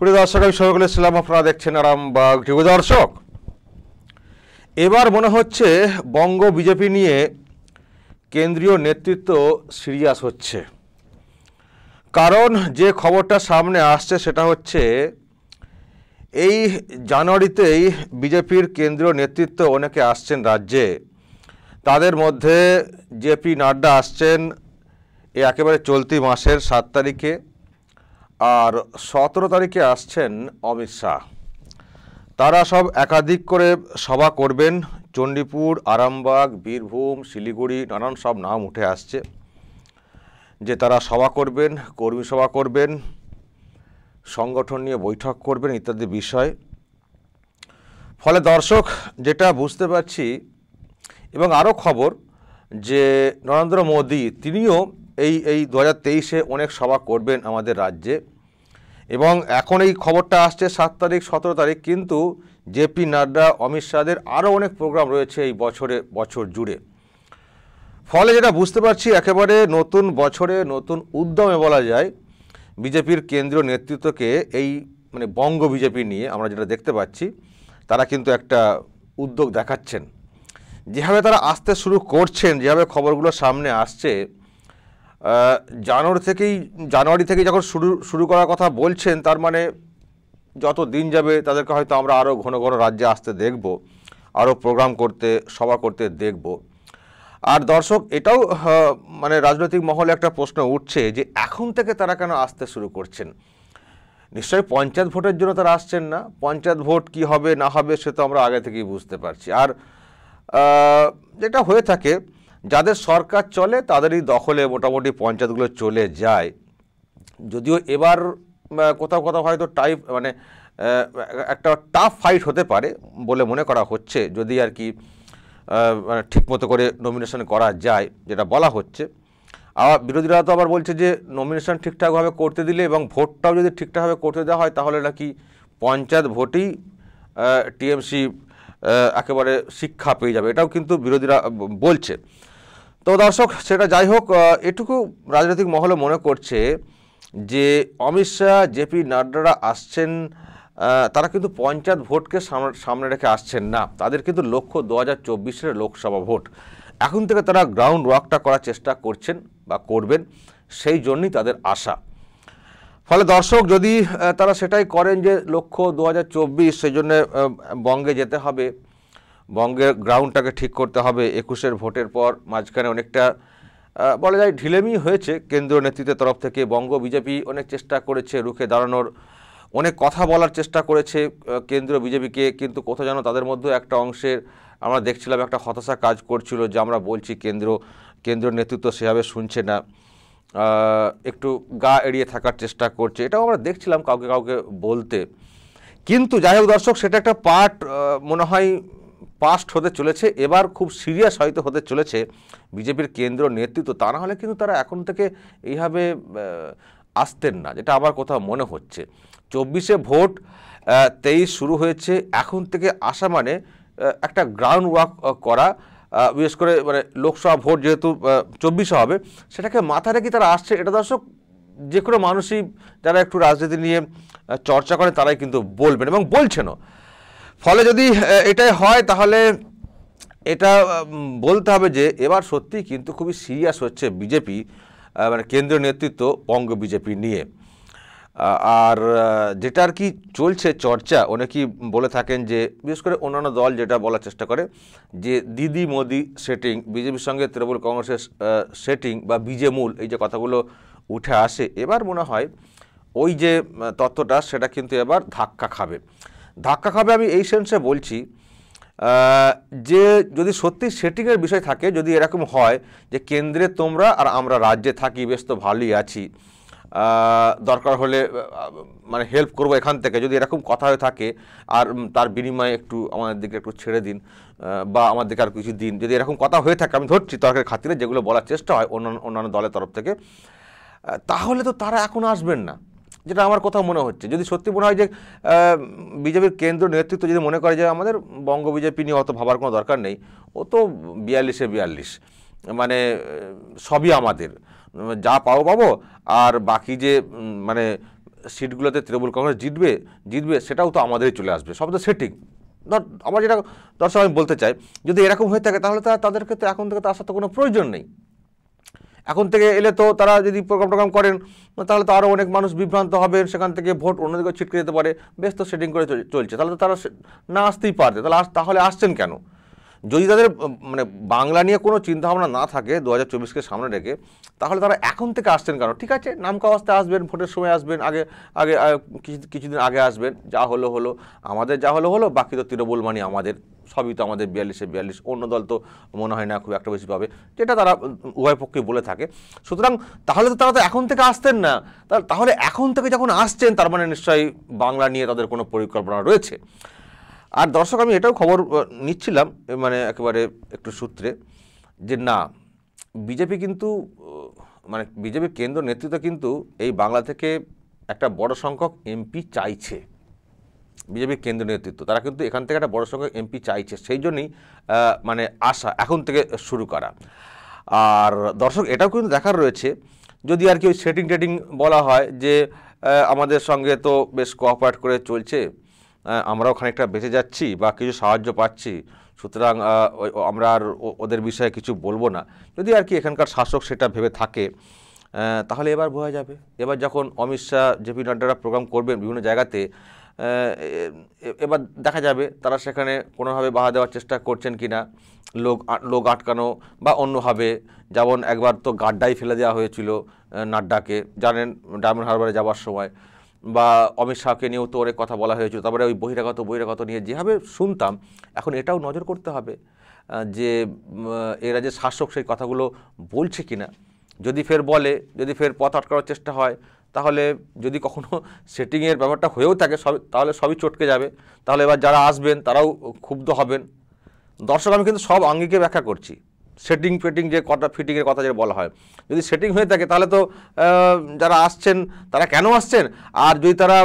প্রিয় দর্শক আমি সকলে ইসলাম আপনারা দেখছেন আরামবাগ যুব দর্শক এবার মনে হচ্ছে বঙ্গ বিজেপি নিয়ে কেন্দ্রীয় নেতৃত্ব সিরিয়াস হচ্ছে কারণ যে খবরটা সামনে আসছে সেটা হচ্ছে এই জানুয়ারিতেই বিজেপির কেন্দ্রীয় নেতৃত্ব অনেকে আসছেন রাজ্যে তাদের মধ্যে জেপি নাড্ডা আসছেন এ একেবারে চলতি মাসের সাত তারিখে আর সতেরো তারিখে আসছেন অমিত শাহ তারা সব একাধিক করে সভা করবেন চণ্ডীপুর আরামবাগ বীরভূম শিলিগুড়ি নানান সব নাম উঠে আসছে যে তারা সভা করবেন কর্মী সভা করবেন সংগঠন নিয়ে বৈঠক করবেন ইত্যাদি বিষয় ফলে দর্শক যেটা বুঝতে পারছি এবং আরও খবর যে নরেন্দ্র মোদী তিনিও এই এই দু অনেক সভা করবেন আমাদের রাজ্যে এবং এখন এই খবরটা আসছে সাত তারিখ সতেরো তারিখ কিন্তু জেপি নাড্ডা অমিত শাহদের আরও অনেক প্রোগ্রাম রয়েছে এই বছরে বছর জুড়ে ফলে যেটা বুঝতে পারছি একেবারে নতুন বছরে নতুন উদ্যমে বলা যায় বিজেপির কেন্দ্রীয় নেতৃত্বকে এই মানে বঙ্গ বিজেপি নিয়ে আমরা যেটা দেখতে পাচ্ছি তারা কিন্তু একটা উদ্যোগ দেখাচ্ছেন যেভাবে তারা আসতে শুরু করছেন যেভাবে খবরগুলো সামনে আসছে জানুয়ারি থেকেই জানুয়ারি থেকে যখন শুরু শুরু করার কথা বলছেন তার মানে যত দিন যাবে তাদেরকে হয়তো আমরা আরও ঘন ঘন রাজ্যে আসতে দেখব আরও প্রোগ্রাম করতে সভা করতে দেখব আর দর্শক এটাও মানে রাজনৈতিক মহলে একটা প্রশ্ন উঠছে যে এখন থেকে তারা কেন আসতে শুরু করছেন নিশ্চয়ই পঞ্চায়েত ভোটের জন্য তারা আসছেন না পঞ্চায়েত ভোট কি হবে না হবে সে তো আমরা আগে থেকেই বুঝতে পারছি আর যেটা হয়ে থাকে যাদের সরকার চলে তাদেরই দখলে মোটামুটি পঞ্চায়েতগুলো চলে যায় যদিও এবার কোথাও কোথাও হয়তো টাইপ মানে একটা টাফ ফাইট হতে পারে বলে মনে করা হচ্ছে যদি আর কি মানে ঠিকমতো করে নমিনেশন করা যায় যেটা বলা হচ্ছে আবার বিরোধীরা তো আবার বলছে যে নমিনেশন ঠিকঠাকভাবে করতে দিলে এবং ভোটটাও যদি ঠিকঠাকভাবে করতে দেওয়া হয় তাহলে নাকি পঞ্চায়েত ভোটেই টিএমসি একেবারে শিক্ষা পেয়ে যাবে এটাও কিন্তু বিরোধীরা বলছে তো দর্শক সেটা যাই হোক এটুকু রাজনৈতিক মহলে মনে করছে যে অমিত শাহ জেপি নাড্ডারা আসছেন তারা কিন্তু পঞ্চায়েত ভোটকে সামনে রেখে আসছেন না তাদের কিন্তু লক্ষ্য দু হাজার লোকসভা ভোট এখন থেকে তারা গ্রাউন্ড ওয়ার্কটা করার চেষ্টা করছেন বা করবেন সেই জন্যই তাদের আশা ফলে দর্শক যদি তারা সেটাই করেন যে লক্ষ্য দু হাজার সেই জন্যে বঙ্গে যেতে হবে বঙ্গের গ্রাউন্ডটাকে ঠিক করতে হবে একুশের ভোটের পর মাঝখানে অনেকটা বলা যায় ঢিলেমি হয়েছে কেন্দ্রীয় নেতৃত্বের তরফ থেকে বঙ্গ বিজেপি অনেক চেষ্টা করেছে রুখে দাঁড়ানোর অনেক কথা বলার চেষ্টা করেছে কেন্দ্রীয় বিজেপিকে কিন্তু কোথাও যেন তাদের মধ্যে একটা অংশের আমরা দেখছিলাম একটা হতাশা কাজ করছিল যে আমরা বলছি কেন্দ্র কেন্দ্রীয় নেতৃত্ব সেভাবে শুনছে না একটু গা এড়িয়ে থাকার চেষ্টা করছে এটাও আমরা দেখছিলাম কাউকে কাউকে বলতে কিন্তু যাই হোক দর্শক সেটা একটা পার্ট মনে হয় পাস্ট হতে চলেছে এবার খুব সিরিয়াস হয়তো হতে চলেছে বিজেপির কেন্দ্র নেতৃত্ব তা না হলে কিন্তু তারা এখন থেকে এইভাবে আসতেন না যেটা আমার কোথাও মনে হচ্ছে চব্বিশে ভোট তেইশ শুরু হয়েছে এখন থেকে আসা মানে একটা গ্রাউন্ড ওয়ার্ক করা বিশেষ করে মানে লোকসভা ভোট যেহেতু চব্বিশে হবে সেটাকে মাথা রেখে তারা আসছে এটা দর্শক যে কোনো মানুষই যারা একটু রাজনীতি নিয়ে চর্চা করে তারাই কিন্তু বলবেন এবং বলছেনও ফলে যদি এটাই হয় তাহলে এটা বলতে হবে যে এবার সত্যি কিন্তু খুবই সিরিয়াস হচ্ছে বিজেপি মানে কেন্দ্রীয় নেতৃত্ব বঙ্গ বিজেপি নিয়ে আর যেটা আর কি চলছে চর্চা অনেকেই বলে থাকেন যে বিশেষ করে অন্যান্য দল যেটা বলার চেষ্টা করে যে দিদি মোদি সেটিং বিজেপির সঙ্গে তৃণমূল কংগ্রেসের সেটিং বা বিজে মূল এই যে কথাগুলো উঠে আসে এবার মনে হয় ওই যে তত্ত্বটা সেটা কিন্তু এবার ধাক্কা খাবে ধাক্কা খাবে আমি এই সেন্সে বলছি যে যদি সত্যি সেটিংয়ের বিষয় থাকে যদি এরকম হয় যে কেন্দ্রে তোমরা আর আমরা রাজ্যে থাকি বেশ তো ভালোই আছি দরকার হলে মানে হেল্প করব এখান থেকে যদি এরকম কথা হয়ে থাকে আর তার বিনিময়ে একটু আমাদের দিকে একটু ছেড়ে দিন বা আমার দিকে আর কিছু দিন যদি এরকম কথা হয়ে থাকে আমি ধরছি তর্কের খাতিরে যেগুলো বলার চেষ্টা হয় অন্যান্য অন্যান্য দলের তরফ থেকে তাহলে তো তারা এখন আসবেন না যেটা আমার কথা মনে হচ্ছে যদি সত্যি মনে হয় যে বিজেপির কেন্দ্র নেতৃত্ব যদি মনে করে যে আমাদের বঙ্গ বিজেপি নিয়ে অত ভাবার কোনো দরকার নেই ও তো বিয়াল্লিশে বিয়াল্লিশ মানে সবই আমাদের যা পাবো পাবো আর বাকি যে মানে সিটগুলোতে তৃণমূল কংগ্রেস জিতবে জিতবে সেটাও তো আমাদেরই চলে আসবে সব তো সেটিং ধর আমার যেটা দর্শক আমি বলতে চাই যদি এরকম হয়ে থাকে তাহলে তাদেরকে তো এখন থেকে তো আসার তো কোনো প্রয়োজন নেই এখন থেকে এলে তো তারা যদি প্রোগ্রাম টোগ্রাম করেন তাহলে তো আরও অনেক মানুষ বিভ্রান্ত হবেন সেখান থেকে ভোট অন্যদিকে ছিটকে যেতে পারে বেশ তো সেটিং করে চলছে তাহলে তো তারা না আসতেই পারবে তাহলে তাহলে আসছেন কেন যদি তাদের মানে বাংলা নিয়ে কোনো চিন্তাভাবনা না থাকে দু হাজার চব্বিশকে সামনে রেখে তাহলে তারা এখন থেকে আসছেন কেন ঠিক আছে নামকা অবস্থায় আসবেন ভোটের সময় আসবেন আগে আগে কিছু কিছুদিন আগে আসবেন যা হলো হলো আমাদের যা হলো হলো বাকি তো তৃণমূল মানি আমাদের সবই তো আমাদের বিয়াল্লিশে বিয়াল্লিশ অন্য দল তো মনে হয় না খুব একটা বেশি পাবে যেটা তারা উভয় পক্ষে বলে থাকে সুতরাং তাহলে তো তারা তো এখন থেকে আসতেন না তাহলে এখন থেকে যখন আসছেন তার মানে নিশ্চয়ই বাংলা নিয়ে তাদের কোনো পরিকল্পনা রয়েছে আর দর্শক আমি এটাও খবর নিচ্ছিলাম মানে একেবারে একটু সূত্রে যে না বিজেপি কিন্তু মানে বিজেপির কেন্দ্র নেতৃত্ব কিন্তু এই বাংলা থেকে একটা বড় সংখ্যক এমপি চাইছে বিজেপির কেন্দ্র নেতৃত্ব তারা কিন্তু এখান থেকে একটা বড় সংখ্যক এমপি চাইছে সেই জন্যই মানে আশা এখন থেকে শুরু করা আর দর্শক এটাও কিন্তু দেখার রয়েছে যদি আর কি ওই সেটিং টেটিং বলা হয় যে আমাদের সঙ্গে তো বেশ কোঅপারেট করে চলছে আমরাও খানিকটা বেঁচে যাচ্ছি বা কিছু সাহায্য পাচ্ছি সুতরাং আমরা আর ওদের বিষয়ে কিছু বলবো না যদি আর কি এখানকার শাসক সেটা ভেবে থাকে তাহলে এবার বোঝা যাবে এবার যখন অমিত শাহ জেপি নাড্ডারা প্রোগ্রাম করবেন বিভিন্ন জায়গাতে এবার দেখা যাবে তারা সেখানে কোনোভাবে বাধা দেওয়ার চেষ্টা করছেন কি না লোক লোক আটকানো বা অন্যভাবে যেমন একবার তো গাড্ডাই ফেলে দেওয়া হয়েছিল নাড্ডাকে জানেন ডায়মন্ড হারবারে যাওয়ার সময় বা অমিত শাহকে নিয়েও তো অনেক কথা বলা হয়েছিল তারপরে ওই বহিরাগত বহিরাগত নিয়ে যেভাবে শুনতাম এখন এটাও নজর করতে হবে যে এরা যে শাসক সেই কথাগুলো বলছে কি না যদি ফের বলে যদি ফের পথ আটকানোর চেষ্টা হয় তাহলে যদি কখনো সেটিংয়ের ব্যাপারটা হয়েও থাকে সব তাহলে সবই চটকে যাবে তাহলে এবার যারা আসবেন তারাও ক্ষুব্ধ হবেন দর্শক আমি কিন্তু সব আঙ্গিকে ব্যাখ্যা করছি সেটিং ফেটিং যে কটা ফিটিংয়ের কথা যে বলা হয় যদি সেটিং হয়ে থাকে তাহলে তো যারা আসছেন তারা কেন আসছেন আর যদি তারা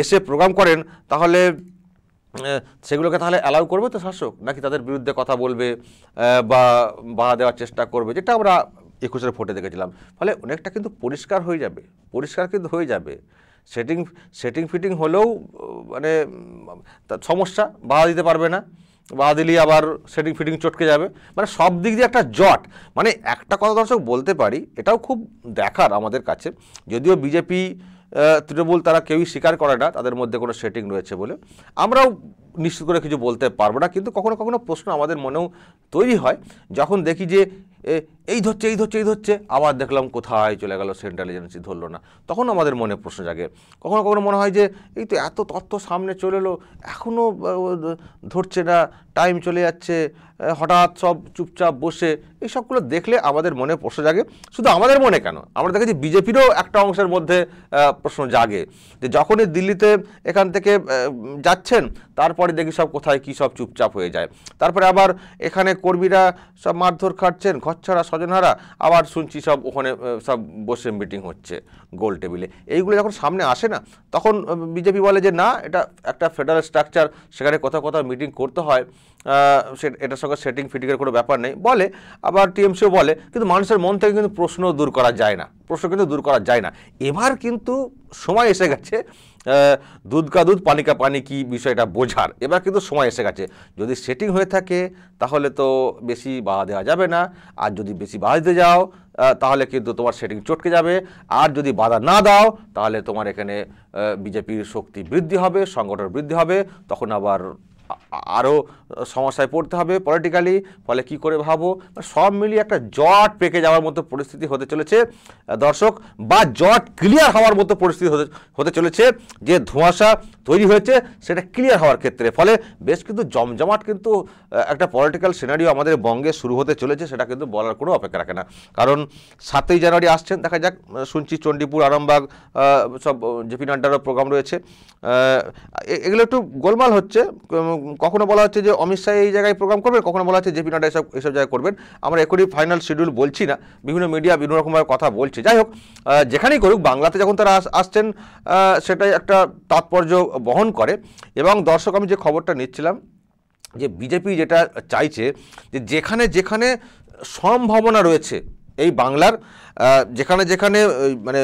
এসে প্রোগ্রাম করেন তাহলে সেগুলোকে তাহলে অ্যালাউ করবে তো শাসক নাকি তাদের বিরুদ্ধে কথা বলবে বা বাধা দেওয়ার চেষ্টা করবে যেটা আমরা একুশের ফোটে দেখেছিলাম ফলে অনেকটা কিন্তু পরিষ্কার হয়ে যাবে পরিষ্কার কিন্তু হয়ে যাবে সেটিং সেটিং ফিটিং হলেও মানে সমস্যা বাধা দিতে পারবে না বাধা দিলেই আবার সেটিং ফিটিং চটকে যাবে মানে সব দিক দিয়ে একটা জট মানে একটা কথা দর্শক বলতে পারি এটাও খুব দেখার আমাদের কাছে যদিও বিজেপি তৃণমূল তারা কেউই স্বীকার করে না তাদের মধ্যে কোনো সেটিং রয়েছে বলে আমরাও নিশ্চিত করে কিছু বলতে পারবো না কিন্তু কখনো কখনো প্রশ্ন আমাদের মনেও তৈরি হয় যখন দেখি যে এই ধরছে এই ধরছে এই ধরছে আবার দেখলাম কোথায় চলে গেল সেন্ট্রাল এজেন্সি ধরলো না তখন আমাদের মনে প্রশ্ন জাগে কখনো কখনো মনে হয় যে এই তো এত তথ্য সামনে চলে এলো এখনও ধরছে না টাইম চলে যাচ্ছে হঠাৎ সব চুপচাপ বসে এই সবগুলো দেখলে আমাদের মনে প্রশ্ন জাগে শুধু আমাদের মনে কেন আমরা দেখেছি বিজেপিরও একটা অংশের মধ্যে প্রশ্ন জাগে যে যখনই দিল্লিতে এখান থেকে যাচ্ছেন তারপরে দেখি সব কোথায় কী সব চুপচাপ হয়ে যায় তারপরে আবার এখানে কর্মীরা সব মারধর খাটছেন ঘরছাড়া স্বজনহারা আবার শুনছি সব ওখানে সব বসে মিটিং হচ্ছে গোল টেবিলে এইগুলো যখন সামনে আসে না তখন বিজেপি বলে যে না এটা একটা ফেডারেল স্ট্রাকচার সেখানে কোথাও কোথাও মিটিং করতে হয় এটার সঙ্গে সেটিং ফিটিংয়ের কোনো ব্যাপার নেই বলে আবার টিএমসিও বলে কিন্তু মানুষের মন থেকে কিন্তু প্রশ্ন দূর করা যায় না প্রশ্ন কিন্তু দূর করা যায় না এবার কিন্তু সময় এসে গেছে দুধ কা দুধ পানি কা পানি কি বিষয়টা বোঝার এবার কিন্তু সময় এসে গেছে যদি সেটিং হয়ে থাকে তাহলে তো বেশি বাধা দেওয়া যাবে না আর যদি বেশি বাধা দিতে যাও তাহলে কিন্তু তোমার সেটিং চটকে যাবে আর যদি বাধা না দাও তাহলে তোমার এখানে বিজেপির শক্তি বৃদ্ধি হবে সংগঠন বৃদ্ধি হবে তখন আবার আরও সমস্যায় পড়তে হবে পলিটিক্যালি ফলে কি করে ভাবো সব মিলিয়ে একটা জট পেকে যাওয়ার মতো পরিস্থিতি হতে চলেছে দর্শক বা জট ক্লিয়ার হওয়ার মতো পরিস্থিতি হতে হতে চলেছে যে ধোঁয়াশা তৈরি হয়েছে সেটা ক্লিয়ার হওয়ার ক্ষেত্রে ফলে বেশ কিন্তু জমজমাট কিন্তু একটা পলিটিক্যাল সিনারিও আমাদের বঙ্গে শুরু হতে চলেছে সেটা কিন্তু বলার কোনো অপেক্ষা রাখে না কারণ সাতই জানুয়ারি আসছেন দেখা যাক শুনছি চণ্ডীপুর আরামবাগ সব জেপি নাড্ডারও প্রোগ্রাম রয়েছে এগুলো একটু গোলমাল হচ্ছে কখনো বলা হচ্ছে যে অমিত শাহ এই জায়গায় প্রোগ্রাম করবেন কখনো বলা হচ্ছে জেপি নাড্ডা এসব এসব জায়গায় করবেন আমরা এখনই ফাইনাল শিডিউল বলছি না বিভিন্ন মিডিয়া বিভিন্ন রকমভাবে কথা বলছে যাই হোক যেখানেই করুক বাংলাতে যখন তারা আসছেন সেটাই একটা তাৎপর্য বহন করে এবং দর্শক আমি যে খবরটা নিচ্ছিলাম যে বিজেপি যেটা চাইছে যে যেখানে যেখানে সম্ভাবনা রয়েছে এই বাংলার যেখানে যেখানে মানে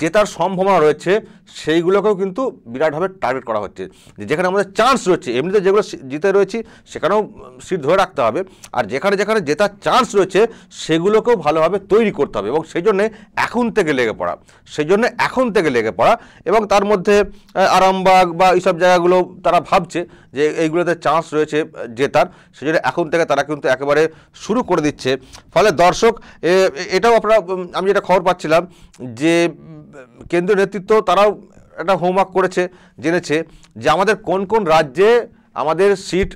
জেতার সম্ভাবনা রয়েছে সেইগুলোকেও কিন্তু বিরাটভাবে টার্গেট করা হচ্ছে যেখানে আমাদের চান্স রয়েছে এমনিতে যেগুলো জিতে রয়েছি সেখানেও সিট ধরে রাখতে হবে আর যেখানে যেখানে জেতার চান্স রয়েছে সেগুলোকেও ভালোভাবে তৈরি করতে হবে এবং সেই জন্যে এখন থেকে লেগে পড়া সেই জন্যে এখন থেকে লেগে পড়া এবং তার মধ্যে আরামবাগ বা এইসব জায়গাগুলো তারা ভাবছে যে এইগুলোতে চান্স রয়েছে জেতার সেজন্য এখন থেকে তারা কিন্তু একেবারে শুরু করে দিচ্ছে ফলে দর্শক এটাও আপনারা আমি যেটা খবর পাচ্ছিলাম যে কেন্দ্রীয় নেতৃত্ব তারাও একটা হোমওয়ার্ক করেছে জেনেছে যে আমাদের কোন কোন রাজ্যে আমাদের সিট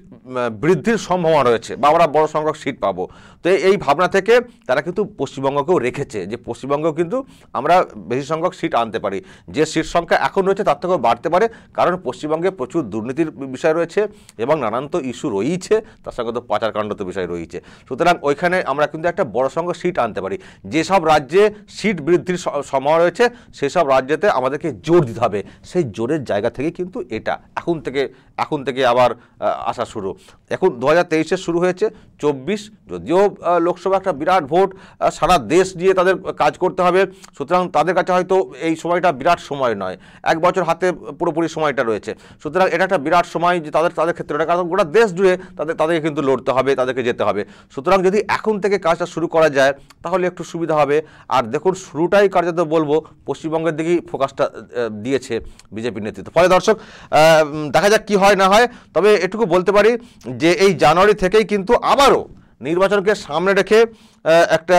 বৃদ্ধির সম্ভাবনা রয়েছে বা আমরা বড় সংখ্যক সিট পাবো তো এই ভাবনা থেকে তারা কিন্তু পশ্চিমবঙ্গকেও রেখেছে যে পশ্চিমবঙ্গ কিন্তু আমরা বেশি সংখ্যক সিট আনতে পারি যে সিট সংখ্যা এখন রয়েছে তার থেকেও বাড়তে পারে কারণ পশ্চিমবঙ্গে প্রচুর দুর্নীতির বিষয় রয়েছে এবং নানান তো ইস্যু রয়েছে তার সঙ্গে তো পাচারকাণ্ড তো বিষয় রয়েছে সুতরাং ওইখানে আমরা কিন্তু একটা বড় সংখ্যক সিট আনতে পারি যেসব রাজ্যে সিট বৃদ্ধির সময় রয়েছে সেসব রাজ্যেতে আমাদেরকে জোর দিতে হবে সেই জোরের জায়গা থেকে কিন্তু এটা এখন থেকে এখন থেকে আবার আসা শুরু এখন দু হাজার শুরু হয়েছে চব্বিশ যদিও লোকসভা একটা বিরাট ভোট সারা দেশ দিয়ে তাদের কাজ করতে হবে সুতরাং তাদের কাছে হয়তো এই সময়টা বিরাট সময় নয় এক বছর হাতে পুরোপুরি সময়টা রয়েছে সুতরাং এটা একটা বিরাট সময় যে তাদের তাদের ক্ষেত্রে কারণ গোটা দেশ জুড়ে তাদের তাদেরকে কিন্তু লড়তে হবে তাদেরকে যেতে হবে সুতরাং যদি এখন থেকে কাজটা শুরু করা যায় তাহলে একটু সুবিধা হবে আর দেখুন শুরুটাই কার্যত বলবো পশ্চিমবঙ্গের দিকেই ফোকাসটা দিয়েছে বিজেপির নেতৃত্ব ফলে দর্শক দেখা যাক কি হয় না হয় তবে এটুকু বলতে পারি যে এই জানুয়ারি থেকেই কিন্তু আবারও নির্বাচনকে সামনে রেখে একটা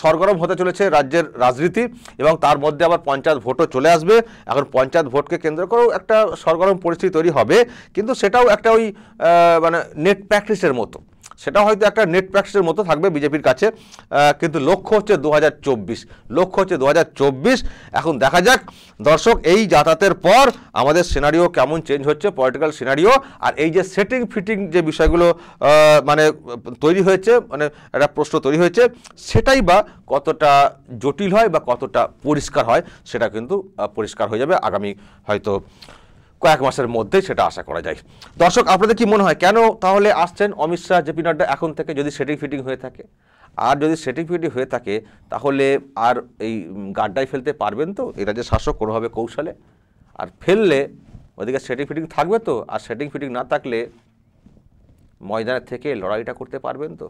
সরগরম হতে চলেছে রাজ্যের রাজনীতি এবং তার মধ্যে আবার পঞ্চায়েত ভোটও চলে আসবে এখন পঞ্চায়েত ভোটকে কেন্দ্র করেও একটা সরগরম পরিস্থিতি তৈরি হবে কিন্তু সেটাও একটা ওই মানে নেট প্র্যাকটিসের মতো সেটা হয়তো একটা নেট প্র্যাকটিসের মতো থাকবে বিজেপির কাছে কিন্তু লক্ষ্য হচ্ছে দু লক্ষ্য হচ্ছে দু এখন দেখা যাক দর্শক এই যাতায়াতের পর আমাদের সিনারিও কেমন চেঞ্জ হচ্ছে পলিটিক্যাল সিনারিও আর এই যে সেটিং ফিটিং যে বিষয়গুলো মানে তৈরি হয়েছে মানে একটা প্রশ্ন তৈরি হয়েছে সেটাই বা কতটা জটিল হয় বা কতটা পরিষ্কার হয় সেটা কিন্তু পরিষ্কার হয়ে যাবে আগামী হয়তো কয়েক মাসের মধ্যে সেটা আশা করা যায় দর্শক আপনাদের কি মনে হয় কেন তাহলে আসছেন অমিত শাহ জেপি নাড্ডা এখন থেকে যদি সেটিং ফিটিং হয়ে থাকে আর যদি সেটিং ফিটিং হয়ে থাকে তাহলে আর এই গাড্ডায় ফেলতে পারবেন তো এরা যে শাসক কোনোভাবে কৌশলে আর ফেললে ওদিকে সেটিং ফিটিং থাকবে তো আর সেটিং ফিটিং না থাকলে ময়দানের থেকে লড়াইটা করতে পারবেন তো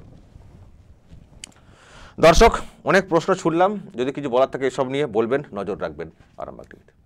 দর্শক অনেক প্রশ্ন ছুড়লাম যদি কিছু বলার থাকে এসব নিয়ে বলবেন নজর রাখবেন আরামবাগ টিভিতে